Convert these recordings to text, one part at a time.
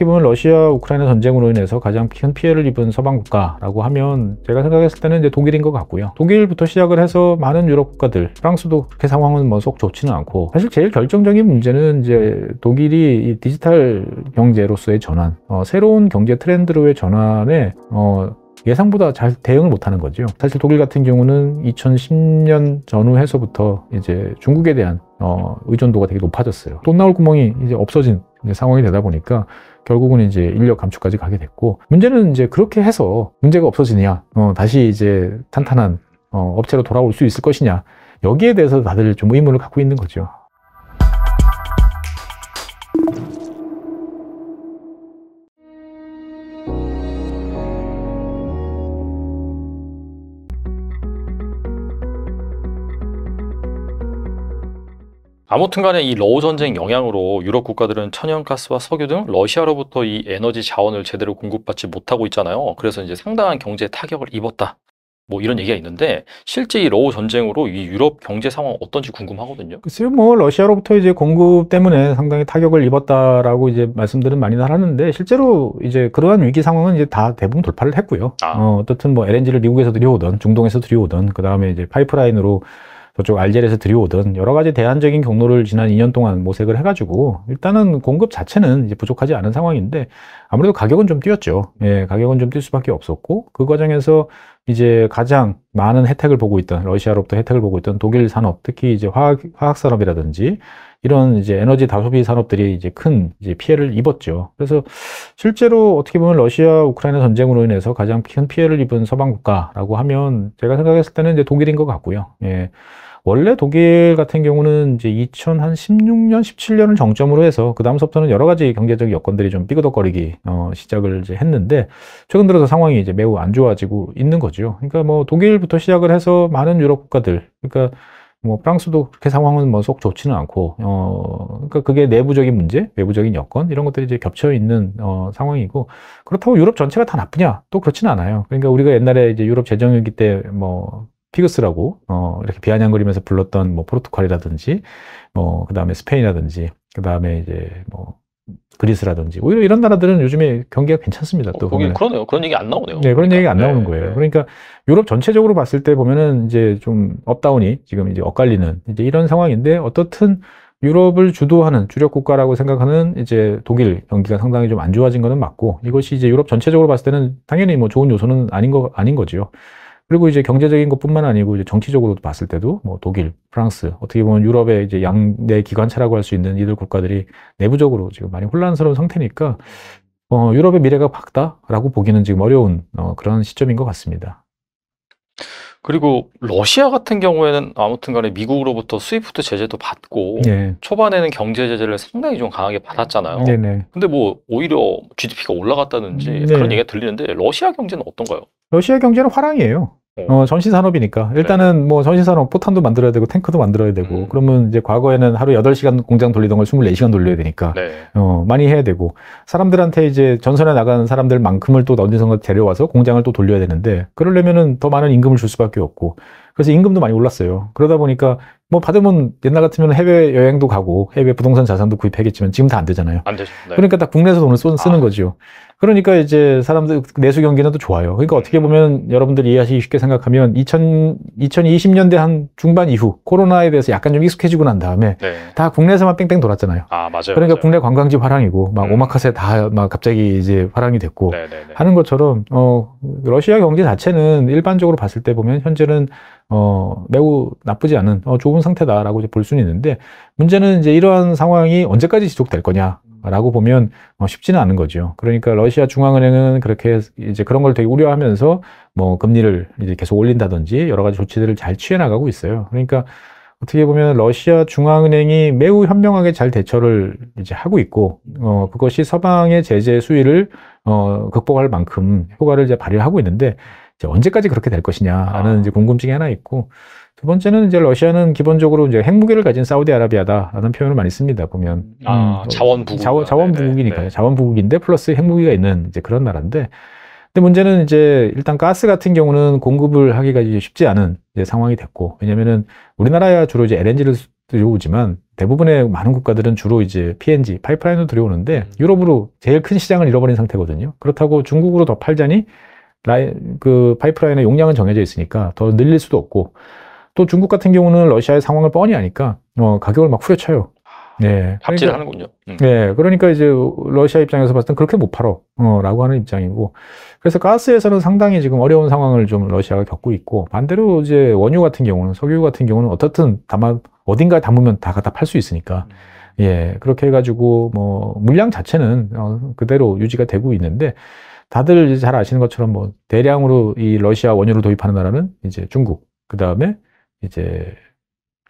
어떻게 보면 러시아 우크라이나 전쟁으로 인해서 가장 큰 피해를 입은 서방 국가라고 하면 제가 생각했을 때는 이제 독일인 것 같고요. 독일부터 시작을 해서 많은 유럽 국가들, 프랑스도 그렇게 상황은 뭐 속 좋지는 않고 사실 제일 결정적인 문제는 이제 독일이 디지털 경제로서의 전환, 어, 새로운 경제 트렌드로의 전환에 어, 예상보다 잘 대응을 못하는 거죠. 사실 독일 같은 경우는 2010년 전후해서부터 이제 중국에 대한 어, 의존도가 되게 높아졌어요. 돈 나올 구멍이 이제 없어진 상황이 되다 보니까 결국은 이제 인력 감축까지 가게 됐고 문제는 이제 그렇게 해서 문제가 없어지냐 어, 다시 이제 탄탄한 어, 업체로 돌아올 수 있을 것이냐 여기에 대해서 다들 좀 의문을 갖고 있는 거죠. 아무튼간에 이 러우 전쟁 영향으로 유럽 국가들은 천연가스와 석유 등 러시아로부터 이 에너지 자원을 제대로 공급받지 못하고 있잖아요. 그래서 이제 상당한 경제 타격을 입었다. 뭐 이런 얘기가 있는데 실제 이 러우 전쟁으로 이 유럽 경제 상황 어떤지 궁금하거든요. 글쎄요, 뭐 러시아로부터 이제 공급 때문에 상당히 타격을 입었다라고 이제 말씀들은 많이들 하는데 실제로 이제 그러한 위기 상황은 이제 다 대부분 돌파를 했고요. 아. 어, 어떻든 뭐 LNG를 미국에서 들여오던 중동에서 들여오던 그 다음에 이제 파이프라인으로 저쪽 알제리에서 들여오든 여러 가지 대안적인 경로를 지난 2년 동안 모색을 해가지고 일단은 공급 자체는 이제 부족하지 않은 상황인데 아무래도 가격은 좀 뛰었죠. 예, 가격은 좀 뛸 수밖에 없었고 그 과정에서 이제 가장 많은 혜택을 보고 있던 러시아로부터 혜택을 보고 있던 독일 산업 특히 이제 화학, 화학 산업이라든지 이런 이제 에너지 다소비 산업들이 이제 큰 이제 피해를 입었죠. 그래서 실제로 어떻게 보면 러시아 우크라이나 전쟁으로 인해서 가장 큰 피해를 입은 서방 국가라고 하면 제가 생각했을 때는 이제 독일인 것 같고요. 예. 원래 독일 같은 경우는 이제 2016년, 17년을 정점으로 해서 그 다음서부터는 여러 가지 경제적 여건들이 좀 삐그덕거리기 어, 시작을 이제 했는데 최근 들어서 상황이 이제 매우 안 좋아지고 있는 거죠. 그러니까 뭐 독일부터 시작을 해서 많은 유럽 국가들, 그러니까 뭐 프랑스도 그렇게 상황은 뭐 속 좋지는 않고 어 그러니까 그게 내부적인 문제, 외부적인 여건 이런 것들이 이제 겹쳐 있는 어 상황이고 그렇다고 유럽 전체가 다 나쁘냐? 또 그렇지는 않아요. 그러니까 우리가 옛날에 이제 유럽 재정위기 때 뭐 피그스라고 어 이렇게 비아냥거리면서 불렀던 뭐 포르투갈이라든지 뭐 그다음에 스페인이라든지 그다음에 이제 뭐 그리스라든지 오히려 뭐 이런 나라들은 요즘에 경기가 괜찮습니다. 또 어, 거기 그러네요. 그런 얘기 안 나오네요. 네, 그러니까 얘기가 안 그러니까. 나오는 네. 거예요. 네. 그러니까 유럽 전체적으로 봤을 때 보면은 이제 좀 업다운이 지금 이제 엇갈리는 이제 이런 상황인데 어떻든 유럽을 주도하는 주력 국가라고 생각하는 이제 독일 경기가 상당히 좀 안 좋아진 거는 맞고 이것이 이제 유럽 전체적으로 봤을 때는 당연히 뭐 좋은 요소는 아닌 거 아닌 거지요. 그리고 이제 경제적인 것뿐만 아니고 이제 정치적으로도 봤을 때도 뭐 독일, 프랑스 어떻게 보면 유럽의 이제 양대 기관차라고 할 수 있는 이들 국가들이 내부적으로 지금 많이 혼란스러운 상태니까 어, 유럽의 미래가 밝다라고 보기는 지금 어려운 어, 그런 시점인 것 같습니다. 그리고 러시아 같은 경우에는 아무튼간에 미국으로부터 스위프트 제재도 받고 네. 초반에는 경제 제재를 상당히 좀 강하게 받았잖아요. 네네. 네. 근데 뭐 오히려 GDP가 올라갔다든지 네. 그런 얘기가 들리는데 러시아 경제는 어떤가요? 러시아 경제는 화랑이에요. 네. 어, 전시 산업이니까. 네. 일단은 네. 뭐 전시 산업 포탄도 만들어야 되고 탱크도 만들어야 되고. 음. 그러면 이제 과거에는 하루 8시간 공장 돌리던 걸 24시간 돌려야 되니까. 네. 어, 많이 해야 되고. 사람들한테 이제 전선에 나가는 사람들만큼을 또 어디선가 데려와서 공장을 또 돌려야 되는데 그러려면은 더 많은 임금을 줄 수밖에 없고. 그래서 임금도 많이 올랐어요. 그러다 보니까 뭐 받으면 옛날 같으면 해외 여행도 가고 해외 부동산 자산도 구입하겠지만 지금 다 안 되잖아요. 안 되죠. 네. 그러니까 다 국내에서 돈을 쓰는 아. 거죠. 그러니까 이제 사람들 내수 경기는 또 좋아요. 그러니까 네. 어떻게 보면 여러분들 이해하시기 쉽게 생각하면 2000, 2020년대 한 중반 이후 코로나에 대해서 약간 좀 익숙해지고 난 다음에 네. 다 국내에서만 뺑뺑 돌았잖아요. 아, 맞아요. 그러니까 맞아요. 국내 관광지 화랑이고 막 음. 오마카세 다 막 갑자기 이제 화랑이 됐고 네네네. 네, 네. 하는 것처럼 어 러시아 경제 자체는 일반적으로 봤을 때 보면 현재는 어, 매우 나쁘지 않은, 어, 좋은 상태다라고 이제 볼 수는 있는데, 문제는 이제 이러한 상황이 언제까지 지속될 거냐. 라고 보면 어, 쉽지는 않은 거죠. 그러니까 러시아 중앙은행은 그렇게 이제 그런 걸 되게 우려하면서 뭐 금리를 이제 계속 올린다든지 여러 가지 조치들을 잘 취해 나가고 있어요. 그러니까 어떻게 보면 러시아 중앙은행이 매우 현명하게 잘 대처를 이제 하고 있고 어 그것이 서방의 제재 수위를 어 극복할 만큼 효과를 이제 발휘하고 있는데 이제 언제까지 그렇게 될 것이냐라는 아. 이제 궁금증이 하나 있고 두 번째는 이제 러시아는 기본적으로 이제 핵무기를 가진 사우디아라비아다라는 표현을 많이 씁니다. 보면 아, 음, 자원부국 자원, 자원부국이니까요. 네, 네, 네. 자원부국인데 플러스 핵무기가 있는 이제 그런 나라인데 근데 문제는 이제 일단 가스 같은 경우는 공급을 하기가 이제 쉽지 않은 이제 상황이 됐고 왜냐면은 우리나라야 주로 이제 LNG를 들여오지만 대부분의 많은 국가들은 주로 이제 PNG 파이프라인으로 들여오는데 음. 유럽으로 제일 큰 시장을 잃어버린 상태거든요. 그렇다고 중국으로 더 팔자니 라인그 파이프라인의 용량은 정해져 있으니까 더 늘릴 수도 없고 또 중국 같은 경우는 러시아의 상황을 뻔히 아니까 어, 가격을 막 후려쳐요. 아, 네. 합치를 그러니까, 하는군요. 음. 네. 그러니까 이제 러시아 입장에서 봤을 땐 그렇게 못 팔어. 어, 라고 하는 입장이고. 그래서 가스에서는 상당히 지금 어려운 상황을 좀 러시아가 겪고 있고, 반대로 이제 원유 같은 경우는, 석유 같은 경우는 어떻든 다만 어딘가에 담으면 다 갖다 팔 수 있으니까. 음. 예. 그렇게 해가지고 뭐, 물량 자체는 어, 그대로 유지가 되고 있는데, 다들 잘 아시는 것처럼 뭐, 대량으로 이 러시아 원유를 도입하는 나라는 이제 중국, 그 다음에 이제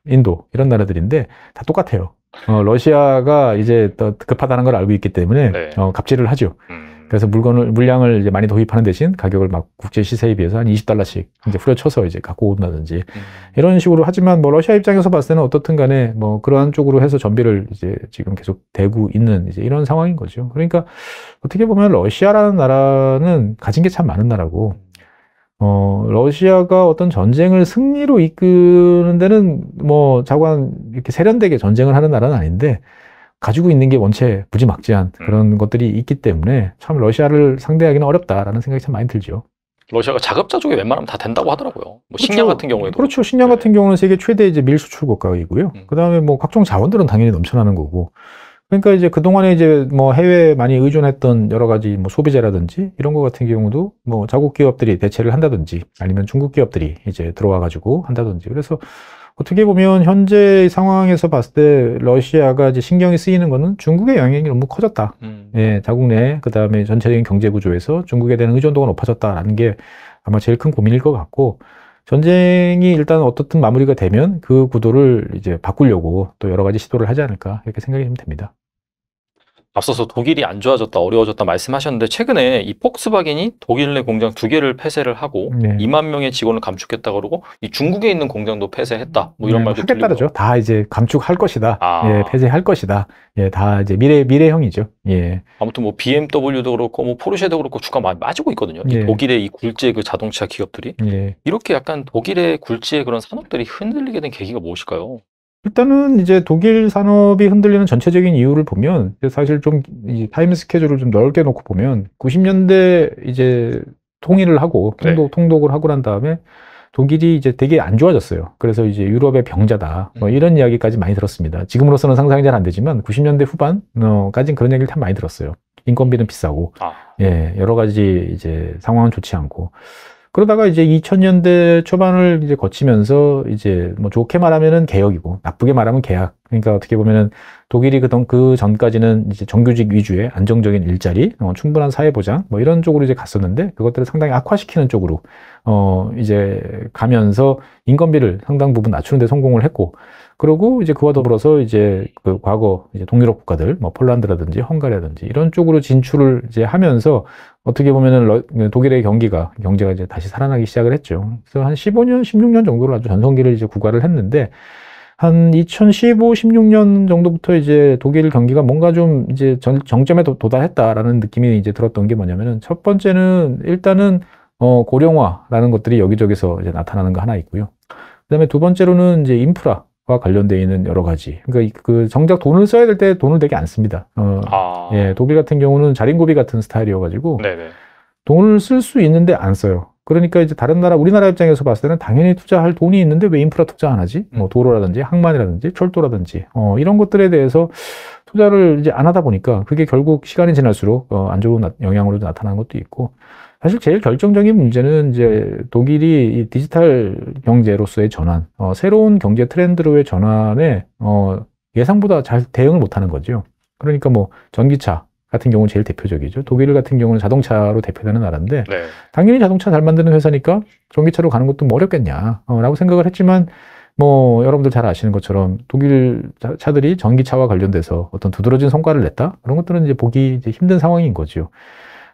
인도 이런 나라들인데 다 똑같아요. 어, 러시아가 이제 더 급하다는 걸 알고 있기 때문에 네. 어, 갑질을 하죠. 음. 그래서 물건을 물량을 이제 많이 도입하는 대신 가격을 막 국제 시세에 비해서 한 20달러씩 이제 후려쳐서 이제 갖고 온다든지 음. 이런 식으로 하지만 뭐 러시아 입장에서 봤을 때는 어떻든 간에 뭐 그러한 쪽으로 해서 전비를 이제 지금 계속 대고 있는 이제 이런 상황인 거죠. 그러니까 어떻게 보면 러시아라는 나라는 가진 게 참 많은 나라고 어, 러시아가 어떤 전쟁을 승리로 이끄는 데는 뭐 자관 이렇게 세련되게 전쟁을 하는 나라는 아닌데 가지고 있는 게 원체 부지막지한 음. 그런 것들이 있기 때문에 참 러시아를 상대하기는 어렵다라는 생각이 참 많이 들죠. 러시아가 자급자족이 웬만하면 다 된다고 하더라고요. 뭐 그렇죠. 식량 같은 경우에도 그렇죠. 식량 같은 네. 경우는 세계 최대 이제 밀 수출 국가이고요. 음. 그다음에 뭐 각종 자원들은 당연히 넘쳐나는 거고 그러니까 이제 그동안에 이제 뭐 해외에 많이 의존했던 여러 가지 뭐 소비재라든지 이런 것 같은 경우도 뭐 자국 기업들이 대체를 한다든지 아니면 중국 기업들이 이제 들어와 가지고 한다든지 그래서 어떻게 보면 현재 상황에서 봤을 때 러시아가 이제 신경이 쓰이는 거는 중국의 영향이 너무 커졌다. 음. 예, 자국 내, 그 다음에 전체적인 경제 구조에서 중국에 대한 의존도가 높아졌다라는 게 아마 제일 큰 고민일 것 같고, 전쟁이 일단 어떻든 마무리가 되면 그 구도를 이제 바꾸려고 또 여러 가지 시도를 하지 않을까, 이렇게 생각이 좀 됩니다. 앞서서 독일이 안 좋아졌다 어려워졌다 말씀하셨는데 최근에 이 폭스바겐이 독일 내 공장 두 개를 폐쇄를 하고 네. 2만 명의 직원을 감축했다 그러고 이 중국에 있는 공장도 폐쇄했다 뭐 이런 네, 말도 하겠다죠. 다 이제 감축할 것이다. 아. 예, 폐쇄할 것이다. 예, 다 이제 미래 미래형이죠. 예. 아무튼 뭐 BMW도 그렇고 뭐 포르쉐도 그렇고 주가 많이 빠지고 있거든요. 예. 이 독일의 이 굴지의 그 자동차 기업들이 예. 이렇게 약간 독일의 굴지의 그런 산업들이 흔들리게 된 계기가 무엇일까요? 일단은 이제 독일 산업이 흔들리는 전체적인 이유를 보면 사실 좀 타임 스케줄을 좀 넓게 놓고 보면 90년대 이제 통일을 하고 네. 통독 네. 통독을 하고 난 다음에 독일이 이제 되게 안 좋아졌어요. 그래서 이제 유럽의 병자다 뭐 음. 이런 이야기까지 많이 들었습니다. 지금으로서는 상상이 잘 안 되지만 90년대 후반까지는 그런 얘기를 참 많이 들었어요. 인건비는 비싸고 아. 예 여러 가지 이제 상황은 좋지 않고 그러다가 이제 2000년대 초반을 이제 거치면서 이제 뭐 좋게 말하면은 개혁이고 나쁘게 말하면 개학. 그러니까 어떻게 보면은 독일이 그던 그 전까지는 이제 정규직 위주의 안정적인 일자리, 어, 충분한 사회 보장 뭐 이런 쪽으로 이제 갔었는데 그것들을 상당히 악화시키는 쪽으로 어 이제 가면서 인건비를 상당 부분 낮추는 데 성공을 했고 그리고 이제 그와 더불어서 이제 그 과거 이제 동유럽 국가들, 뭐 폴란드라든지 헝가리라든지 이런 쪽으로 진출을 이제 하면서 어떻게 보면은 러, 그 독일의 경기가 경제가 이제 다시 살아나기 시작을 했죠. 그래서 한 15년, 16년 정도를 아주 전성기를 이제 구가를 했는데 한 2015, 16년 정도부터 이제 독일 경기가 뭔가 좀 이제 전, 정점에 도달했다라는 느낌이 이제 들었던 게 뭐냐면은 첫 번째는 일단은 어 고령화라는 것들이 여기저기서 이제 나타나는 거 하나 있고요. 그다음에 두 번째로는 이제 인프라 관련돼 있는 여러 가지. 그러니까 그 정작 돈을 써야 될 때 돈을 되게 안 씁니다. 어, 아. 예, 도비 같은 경우는 자린고비 같은 스타일이어가지고 네네. 돈을 쓸 수 있는데 안 써요. 그러니까 이제 다른 나라 우리나라 입장에서 봤을 때는 당연히 투자할 돈이 있는데 왜 인프라 투자 안 하지? 뭐 도로라든지 항만이라든지 철도라든지 어, 이런 것들에 대해서 투자를 이제 안 하다 보니까 그게 결국 시간이 지날수록 어, 안 좋은 영향으로 나타나는 것도 있고 사실 제일 결정적인 문제는 이제 독일이 디지털 경제로서의 전환, 어, 새로운 경제 트렌드로의 전환에 어, 예상보다 잘 대응을 못하는 거죠. 그러니까 뭐 전기차 같은 경우는 제일 대표적이죠. 독일 같은 경우는 자동차로 대표되는 나라인데 네. 당연히 자동차 잘 만드는 회사니까 전기차로 가는 것도 뭐 어렵겠냐라고 어, 생각을 했지만 뭐 여러분들 잘 아시는 것처럼 독일 차들이 전기차와 관련돼서 어떤 두드러진 성과를 냈다 그런 것들은 이제 보기 이제 힘든 상황인 거죠.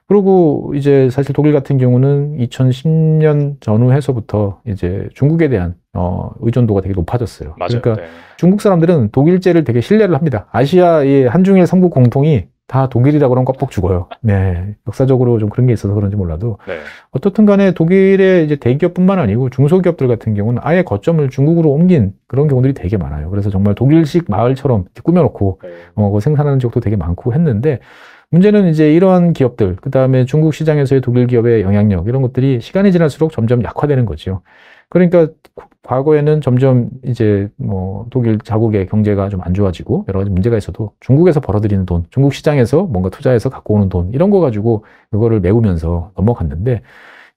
그리고 이제 사실 독일 같은 경우는 2010년 전후해서부터 이제 중국에 대한 어, 의존도가 되게 높아졌어요. 맞아요. 그러니까 네. 중국 사람들은 독일제를 되게 신뢰를 합니다. 아시아의 한중일 삼국 공통이 다 독일이라 그러면 껍벅 죽어요. 네. 역사적으로 좀 그런 게 있어서 그런지 몰라도. 네. 어떻든 간에 독일의 이제 대기업뿐만 아니고 중소기업들 같은 경우는 아예 거점을 중국으로 옮긴 그런 경우들이 되게 많아요. 그래서 정말 독일식 마을처럼 꾸며놓고, 네. 어, 그 생산하는 지역도 되게 많고 했는데, 문제는 이제 이러한 기업들, 그 다음에 중국 시장에서의 독일 기업의 영향력, 이런 것들이 시간이 지날수록 점점 약화되는 거죠 그러니까 과거에는 점점 이제 뭐 독일 자국의 경제가 좀 안 좋아지고 여러 가지 문제가 있어도 중국에서 벌어들이는 돈, 중국 시장에서 뭔가 투자해서 갖고 오는 돈, 이런 거 가지고 그거를 메우면서 넘어갔는데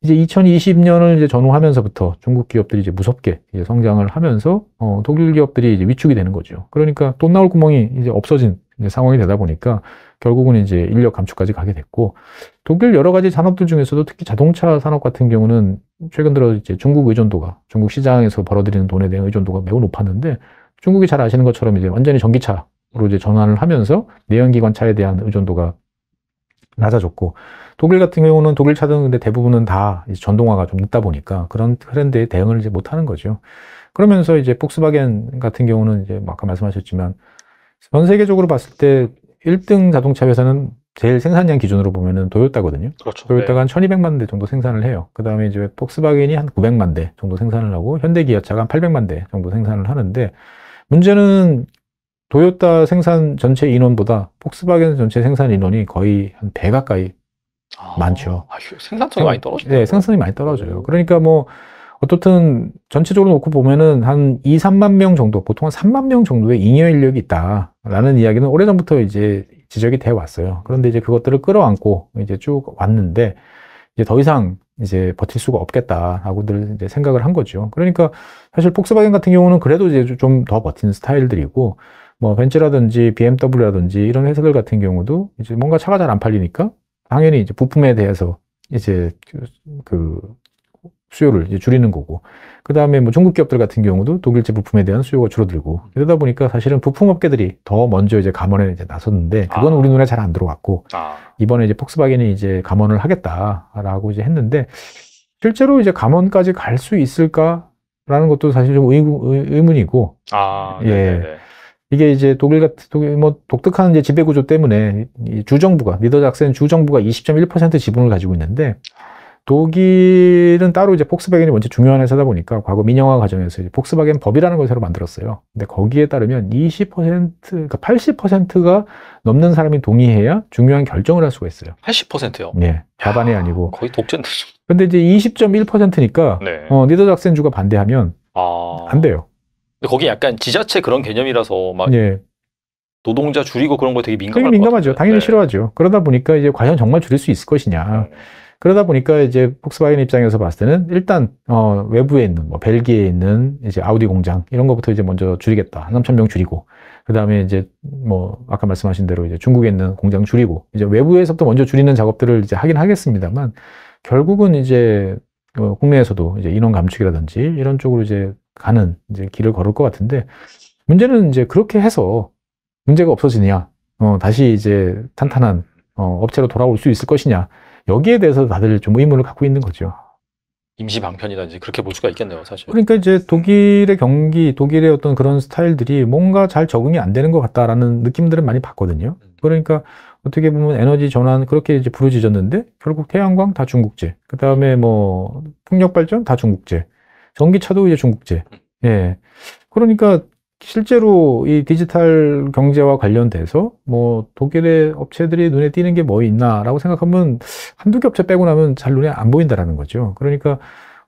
이제 2020년을 이제 전후하면서부터 중국 기업들이 이제 무섭게 이제 성장을 하면서 어, 독일 기업들이 이제 위축이 되는 거죠. 그러니까 돈 나올 구멍이 이제 없어진 상황이 되다 보니까 결국은 이제 인력 감축까지 가게 됐고 독일 여러 가지 산업들 중에서도 특히 자동차 산업 같은 경우는 최근 들어 이제 중국 의존도가 중국 시장에서 벌어들이는 돈에 대한 의존도가 매우 높았는데 중국이 잘 아시는 것처럼 이제 완전히 전기차로 이제 전환을 하면서 내연기관차에 대한 의존도가 낮아졌고 독일 같은 경우는 독일 차등 근데 대부분은 다 전동화가 좀 늦다 보니까 그런 트렌드에 대응을 이제 못하는 거죠. 그러면서 이제 폭스바겐 같은 경우는 이제 뭐 아까 말씀하셨지만 전 세계적으로 봤을 때 1등 자동차 회사는 제일 생산량 기준으로 보면은 도요타거든요. 그렇죠. 도요타가 네. 한 1200만 대 정도 생산을 해요. 그 다음에 이제 폭스바겐이 한 900만 대 정도 생산을 하고 현대기아차가 한 800만 대 정도 생산을 하는데 문제는 도요타 생산 전체 인원보다 폭스바겐 전체 생산 인원이 거의 한 배 가까이 아, 많죠. 아 생산성이 많이 떨어져요. 네, 생산성이 많이 떨어져요. 그러니까 뭐 어떻든 전체적으로 놓고 보면은 한 2, 3만 명 정도, 보통 한 3만 명 정도의 잉여 인력이 있다라는 이야기는 오래전부터 이제 지적이 돼 왔어요. 그런데 이제 그것들을 끌어안고 이제 쭉 왔는데 이제 더 이상 이제 버틸 수가 없겠다 하고들 이제 생각을 한 거죠. 그러니까 사실 폭스바겐 같은 경우는 그래도 이제 좀 더 버티는 스타일들이고 뭐 벤츠라든지 BMW라든지 이런 회사들 같은 경우도 이제 뭔가 차가 잘 안 팔리니까 당연히 이제 부품에 대해서 이제 그 수요를 줄이는 거고 그 다음에 뭐 중국 기업들 같은 경우도 독일제 부품에 대한 수요가 줄어들고 그러다 음. 보니까 사실은 부품 업계들이 더 먼저 이제 감원에 이제 나섰는데 그건 아. 우리 눈에 잘 안 들어왔고 아. 이번에 이제 폭스바겐이 이제 감원을 하겠다라고 이제 했는데 실제로 이제 감원까지 갈 수 있을까라는 것도 사실 좀 의, 문이고 아, 예. 이게 이제 독일 같은 독일 뭐 독특한 이제 지배 구조 때문에 이 주정부가 리더 작센 주정부가 20.1% 지분을 가지고 있는데 아. 독일은 따로 이제 폭스바겐이 먼저 중요한 회사다 보니까 과거 민영화 과정에서 이제 폭스바겐 법이라는 걸 새로 만들었어요. 근데 거기에 따르면 20% 그러니까 80%가 넘는 사람이 동의해야 중요한 결정을 할 수가 있어요. 80%요? 네. 과반이 아니고 거의 독재인데. 근데 이제 20.1%니까 네. 어, 니더작센주가 반대하면 아... 안 돼요. 근데 거기 약간 지자체 그런 개념이라서 막 네. 노동자 줄이고 그런 거 되게 민감할 되게 민감하죠. 당연히 네. 싫어하죠. 그러다 보니까 이제 과연 정말 줄일 수 있을 것이냐. 음. 그러다 보니까 이제 폭스바겐 입장에서 봤을 때는 일단 어, 외부에 있는 뭐 벨기에 있는 이제 아우디 공장 이런 것부터 이제 먼저 줄이겠다. 3천 명 줄이고 그다음에 이제 뭐 아까 말씀하신 대로 이제 중국에 있는 공장 줄이고 이제 외부에서부터 먼저 줄이는 작업들을 이제 하긴 하겠습니다만 결국은 이제 어, 국내에서도 이제 인원 감축이라든지 이런 쪽으로 이제 가는 이제 길을 걸을 것 같은데 문제는 이제 그렇게 해서 문제가 없어지느냐 어, 다시 이제 탄탄한 어, 업체로 돌아올 수 있을 것이냐 여기에 대해서 다들 좀 의문을 갖고 있는 거죠. 임시 방편이다 이제 그렇게 볼 수가 있겠네요, 사실. 그러니까 이제 독일의 경기, 독일의 어떤 그런 스타일들이 뭔가 잘 적응이 안 되는 것 같다라는 느낌들은 많이 봤거든요. 음. 그러니까 어떻게 보면 에너지 전환 그렇게 이제 부르짖었는데 결국 태양광 다 중국제, 그 다음에 뭐 풍력 발전 다 중국제, 전기차도 이제 중국제. 음. 예. 그러니까 실제로 이 디지털 경제와 관련돼서 뭐 독일의 업체들이 눈에 띄는 게 뭐 있나라고 생각하면 한두 개 업체 빼고 나면 잘 눈에 안 보인다라는 거죠. 그러니까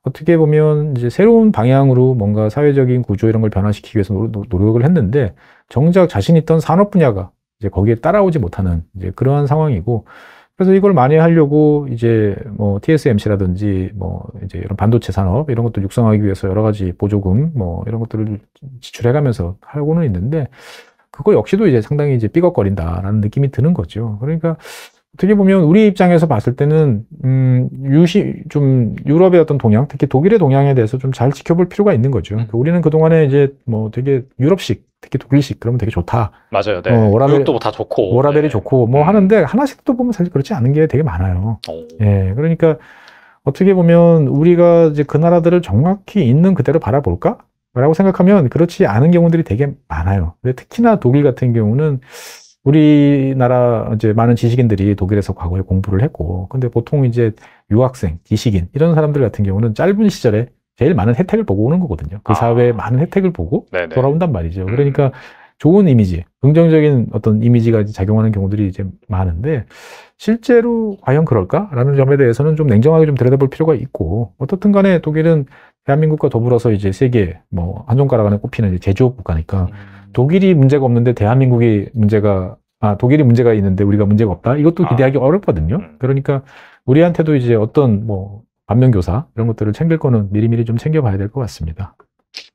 어떻게 보면 이제 새로운 방향으로 뭔가 사회적인 구조 이런 걸 변화시키기 위해서 노력을 했는데 정작 자신 있던 산업 분야가 이제 거기에 따라오지 못하는 이제 그러한 상황이고 그래서 이걸 많이 하려고 이제 뭐 TSMC라든지 뭐 이제 이런 반도체 산업 이런 것도 육성하기 위해서 여러 가지 보조금 뭐 이런 것들을 지출해가면서 하고는 있는데 그거 역시도 이제 상당히 이제 삐걱거린다라는 느낌이 드는 거죠. 그러니까 어떻게 보면 우리 입장에서 봤을 때는 음, 유시 좀 유럽의 어떤 동향, 특히 독일의 동향에 대해서 좀 잘 지켜볼 필요가 있는 거죠. 음. 우리는 그 동안에 이제 뭐 되게 유럽식, 특히 독일식 그러면 되게 좋다. 맞아요, 네. 어, 워라벨, 도다 뭐 좋고 워라벨이 네. 좋고 뭐 음. 하는데 하나씩 또 보면 사실 그렇지 않은 게 되게 많아요. 오. 어. 예, 그러니까 어떻게 보면 우리가 이제 그 나라들을 정확히 있는 그대로 바라볼까? 라고 생각하면 그렇지 않은 경우들이 되게 많아요. 근데 특히나 독일 같은 경우는 우리나라 이제 많은 지식인들이 독일에서 과거에 공부를 했고, 근데 보통 이제 유학생, 지식인, 이런 사람들 같은 경우는 짧은 시절에 제일 많은 혜택을 보고 오는 거거든요. 그 아. 사회에 많은 혜택을 보고 네네. 돌아온단 말이죠. 음. 그러니까 음. 좋은 이미지, 긍정적인 어떤 이미지가 작용하는 경우들이 이제 많은데, 실제로 과연 그럴까라는 점에 대해서는 좀 냉정하게 좀 들여다볼 필요가 있고, 어떻든 간에 독일은 대한민국과 더불어서 이제 세계 뭐, 한 손가락 안에 꼽히는 제조업 국가니까, 음. 독일이 문제가 없는데 대한민국이 문제가 아 독일이 문제가 있는데 우리가 문제가 없다 이것도 아. 기대하기 아. 어렵거든요. 음. 그러니까 우리한테도 이제 어떤 뭐 반면교사 이런 것들을 챙길 거는 미리미리 좀 챙겨봐야 될 것 같습니다.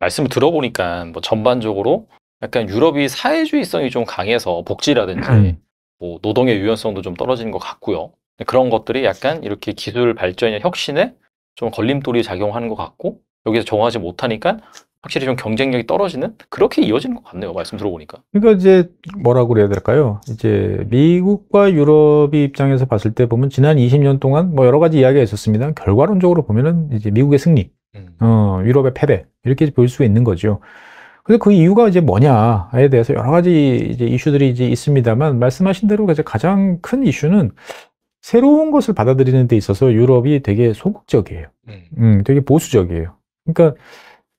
말씀을 들어보니까 뭐 전반적으로 약간 유럽이 사회주의성이 좀 강해서 복지라든지 음. 뭐 노동의 유연성도 좀 떨어지는 것 같고요. 그런 것들이 약간 이렇게 기술 발전이나 혁신에 좀 걸림돌이 작용하는 것 같고 여기서 정하지 못하니까 확실히 좀 경쟁력이 떨어지는 그렇게 이어지는 것 같네요. 말씀 들어보니까. 그러니까 이제 뭐라고 그래야 될까요? 이제 미국과 유럽이 입장에서 봤을 때 보면 지난 20년 동안 뭐 여러 가지 이야기가 있었습니다. 결과론적으로 보면은 이제 미국의 승리, 음. 어, 유럽의 패배 이렇게 볼 수가 있는 거죠. 근데 그 이유가 이제 뭐냐에 대해서 여러 가지 이제 이슈들이 이제 있습니다만 말씀하신 대로 가장 큰 이슈는 새로운 것을 받아들이는 데 있어서 유럽이 되게 소극적이에요. 음, 음 되게 보수적이에요. 그러니까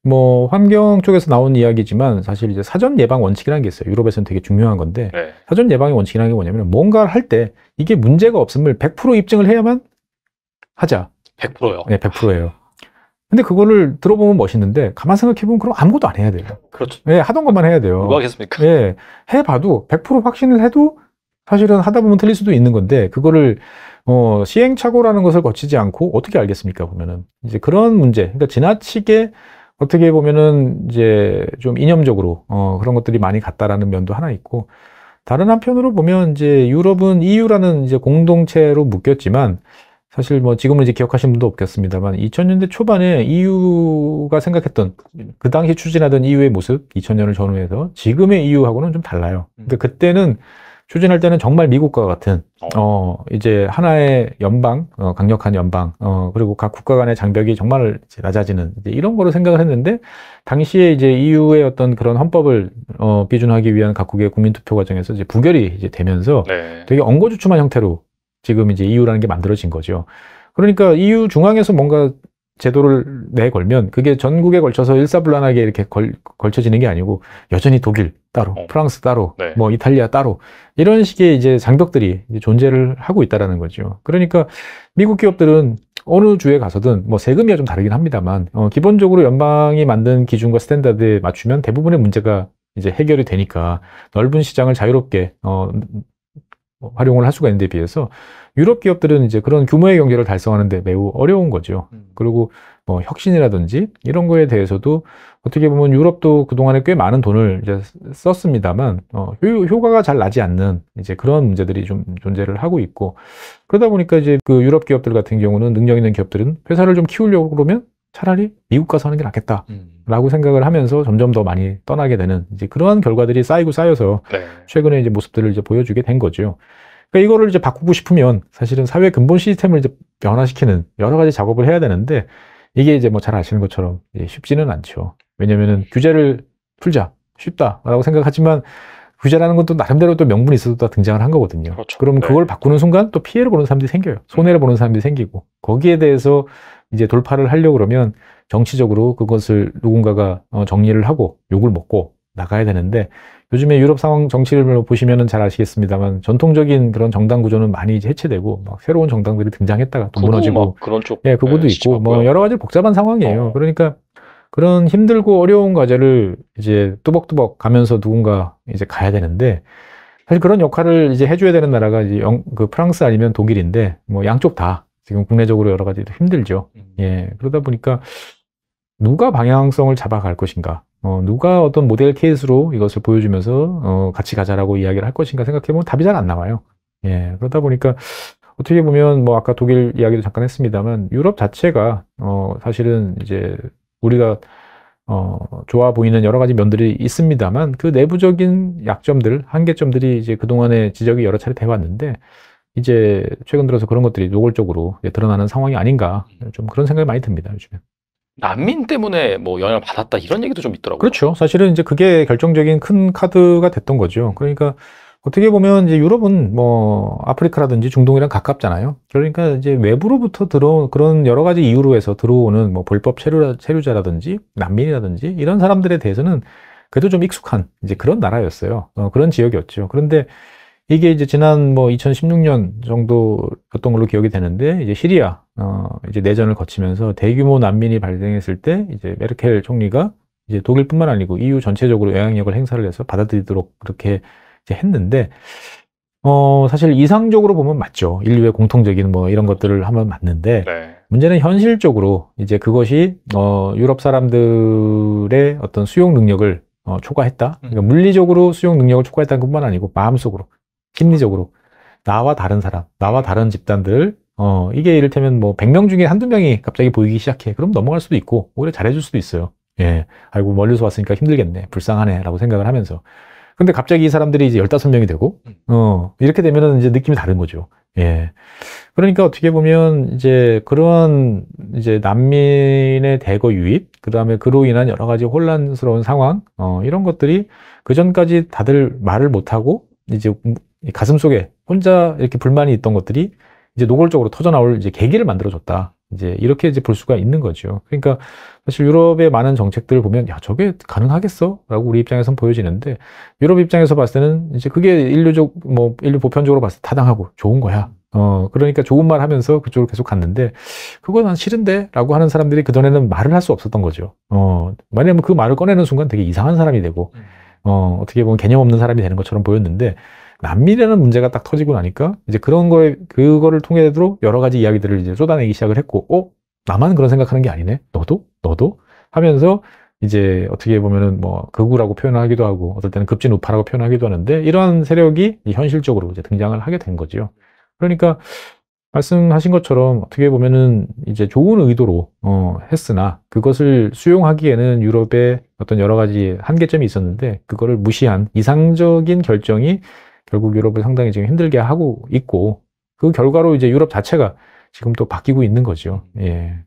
뭐 환경 쪽에서 나온 이야기지만 사실 이제 사전 예방 원칙이라는 게 있어요. 유럽에서는 되게 중요한 건데 네. 사전 예방의 원칙이라는 게 뭐냐면 뭔가를 할 때 이게 문제가 없음을 100% 입증을 해야만 하자. 100%요. 네, 100%예요. 근데 그거를 들어보면 멋있는데 가만 생각해보면 그럼 아무것도 안 해야 돼요. 그렇죠. 예, 네, 하던 것만 해야 돼요. 누가 하겠습니까? 예, 네, 해봐도 100% 확신을 해도 사실은 하다 보면 틀릴 수도 있는 건데 그거를 어, 시행착오라는 것을 거치지 않고 어떻게 알겠습니까 보면은 이제 그런 문제, 그러니까 지나치게 어떻게 보면은 이제 좀 이념적으로 어, 그런 것들이 많이 같다라는 면도 하나 있고 다른 한편으로 보면 이제 유럽은 EU라는 이제 공동체로 묶였지만 사실 뭐 지금은 이제 기억하시는 분도 없겠습니다만 2000년대 초반에 EU가 생각했던 그 당시 추진하던 EU의 모습 2000년을 전후해서 지금의 EU하고는 좀 달라요. 음. 근데 그때는 추진할 때는 정말 미국과 같은 어. 어, 이제 하나의 연방 어, 강력한 연방 어, 그리고 각 국가 간의 장벽이 정말 낮아지는 이런 거로 생각을 했는데 당시에 이제 EU의 어떤 그런 헌법을 어, 비준하기 위한 각국의 국민 투표 과정에서 이제 부결이 이제 되면서 네. 되게 엉거주춤한 형태로 지금 이제 EU라는 게 만들어진 거죠. 그러니까 EU 중앙에서 뭔가 제도를 내걸면 그게 전국에 걸쳐서 일사불란하게 이렇게 걸, 걸쳐지는 게 아니고 여전히 독일 따로, 어. 프랑스 따로, 네. 뭐 이탈리아 따로 이런 식의 이제 장벽들이 이제 존재를 하고 있다라는 거죠. 그러니까 미국 기업들은 어느 주에 가서든 뭐 세금이야 좀 다르긴 합니다만 어, 기본적으로 연방이 만든 기준과 스탠다드에 맞추면 대부분의 문제가 이제 해결이 되니까 넓은 시장을 자유롭게 어, 활용을 할 수가 있는데 비해서 유럽 기업들은 이제 그런 규모의 경제를 달성하는데 매우 어려운 거죠. 음. 그리고 뭐 혁신이라든지 이런 거에 대해서도 어떻게 보면 유럽도 그동안에 꽤 많은 돈을 이제 썼습니다만 어, 효, 과가잘 나지 않는 이제 그런 문제들이 좀 존재를 하고 있고 그러다 보니까 이제 그 유럽 기업들 같은 경우는 능력 있는 기업들은 회사를 좀 키우려고 그러면 차라리 미국 가서 하는 게 낫겠다라고 음. 생각을 하면서 점점 더 많이 떠나게 되는 이제 그러한 결과들이 쌓이고 쌓여서 네. 최근에 이제 모습들을 이제 보여주게 된 거죠. 그러니까 이거를 이제 바꾸고 싶으면 사실은 사회 근본 시스템을 이제 변화시키는 여러 가지 작업을 해야 되는데 이게 이제 뭐 잘 아시는 것처럼 쉽지는 않죠. 왜냐면은 규제를 풀자 쉽다라고 생각하지만 규제라는 것도 나름대로 또 명분이 있어서 등장을 한 거거든요. 그렇죠. 그럼 네. 그걸 바꾸는 순간 또 피해를 보는 사람들이 생겨요. 손해를 보는 사람들이 생기고 거기에 대해서 이제 돌파를 하려 고 그러면 정치적으로 그것을 누군가가 어, 정리를 하고 욕을 먹고 나가야 되는데 요즘에 유럽 상황 정치를 보시면은 잘 아시겠습니다만 전통적인 그런 정당 구조는 많이 이제 해체되고 막 새로운 정당들이 등장했다가 또 무너지고 그런 쪽 예, 그거도 네, 있고 뭐 여러 가지 복잡한 상황이에요. 어. 그러니까 그런 힘들고 어려운 과제를 이제 뚜벅뚜벅 가면서 누군가 이제 가야 되는데 사실 그런 역할을 이제 해줘야 되는 나라가 이제 영, 그 프랑스 아니면 독일인데 뭐 양쪽 다 지금 국내적으로 여러 가지 힘들죠. 음. 예 그러다 보니까 누가 방향성을 잡아갈 것인가 어, 누가 어떤 모델 케이스로 이것을 보여주면서 어, 같이 가자라고 이야기를 할 것인가 생각해보면 답이 잘 안 나와요. 예, 그러다 보니까 어떻게 보면 뭐 아까 독일 이야기도 잠깐 했습니다만 유럽 자체가 어, 사실은 이제 우리가 어, 좋아 보이는 여러 가지 면들이 있습니다만 그 내부적인 약점들, 한계점들이 이제 그동안에 지적이 여러 차례 돼 왔는데 이제 최근 들어서 그런 것들이 노골적으로 드러나는 상황이 아닌가 좀 그런 생각이 많이 듭니다 요즘에. 난민 때문에 뭐 영향을 받았다 이런 얘기도 좀 있더라고요. 그렇죠. 사실은 이제 그게 결정적인 큰 카드가 됐던 거죠. 그러니까 어떻게 보면 이제 유럽은 뭐 아프리카라든지 중동이랑 가깝잖아요. 그러니까 이제 외부로부터 들어온 그런 여러 가지 이유로 해서 들어오는 뭐 불법 체류, 체류자라든지 난민이라든지 이런 사람들에 대해서는 그래도 좀 익숙한 이제 그런 나라였어요. 어, 그런 지역이었죠. 그런데 이게 이제 지난 뭐 2016년 정도였던 걸로 기억이 되는데 이제 시리아 어, 이제 내전을 거치면서 대규모 난민이 발생했을 때 이제 메르켈 총리가 이제 독일뿐만 아니고 EU 전체적으로 영향력을 행사를 해서 받아들이도록 그렇게 이제 했는데 어, 사실 이상적으로 보면 맞죠. 인류의 공통적인 뭐 이런 것들을 하면 맞는데 네. 문제는 현실적으로 이제 그것이 어, 유럽 사람들의 어떤 수용 능력을 어, 초과했다. 그러니까 음. 물리적으로 수용 능력을 초과했다는 것만 뿐 아니고 마음속으로, 심리적으로 나와 다른 사람, 나와 다른 집단들 어, 이게 이를테면 뭐 100명 중에 한두 명이 갑자기 보이기 시작해. 그럼 넘어갈 수도 있고, 오히려 잘해줄 수도 있어요. 예. 아이고, 멀리서 왔으니까 힘들겠네. 불쌍하네. 라고 생각을 하면서. 근데 갑자기 이 사람들이 이제 15명이 되고, 음. 어, 이렇게 되면은 이제 느낌이 다른 거죠. 예. 그러니까 어떻게 보면 이제 그런 이제 난민의 대거 유입, 그 다음에 그로 인한 여러 가지 혼란스러운 상황, 어, 이런 것들이 그전까지 다들 말을 못하고 이제 가슴 속에 혼자 이렇게 불만이 있던 것들이 이제 노골적으로 터져나올 이제 계기를 만들어줬다. 이제 이렇게 이제 볼 수가 있는 거죠. 그러니까 사실 유럽의 많은 정책들을 보면 야 저게 가능하겠어? 라고 우리 입장에선 보여지는데 유럽 입장에서 봤을 때는 이제 그게 인류적 뭐 인류 보편적으로 봤을 때 타당하고 좋은 거야. 어 그러니까 좋은 말 하면서 그쪽으로 계속 갔는데 그거 난 싫은데라고 하는 사람들이 그 전에는 말을 할 수 없었던 거죠. 어왜냐면그 말을 꺼내는 순간 되게 이상한 사람이 되고 음. 어 어떻게 보면 개념 없는 사람이 되는 것처럼 보였는데 만밀이라는 문제가 딱 터지고 나니까 이제 그런 거에 그거를 통해서 여러 가지 이야기들을 이제 쏟아내기 시작을 했고 어 나만 그런 생각하는 게 아니네 너도 너도 하면서 이제 어떻게 보면은 뭐 극우라고 표현하기도 하고 어떨 때는 급진 우파라고 표현하기도 하는데 이러한 세력이 현실적으로 이제 등장을 하게 된 거죠. 그러니까 말씀하신 것처럼 어떻게 보면은 이제 좋은 의도로 어 했으나 그것을 수용하기에는 유럽의 어떤 여러 가지 한계점이 있었는데 그거를 무시한 이상적인 결정이 결국 유럽을 상당히 지금 힘들게 하고 있고 그 결과로 이제 유럽 자체가 지금 또 바뀌고 있는 거죠. 음. 예.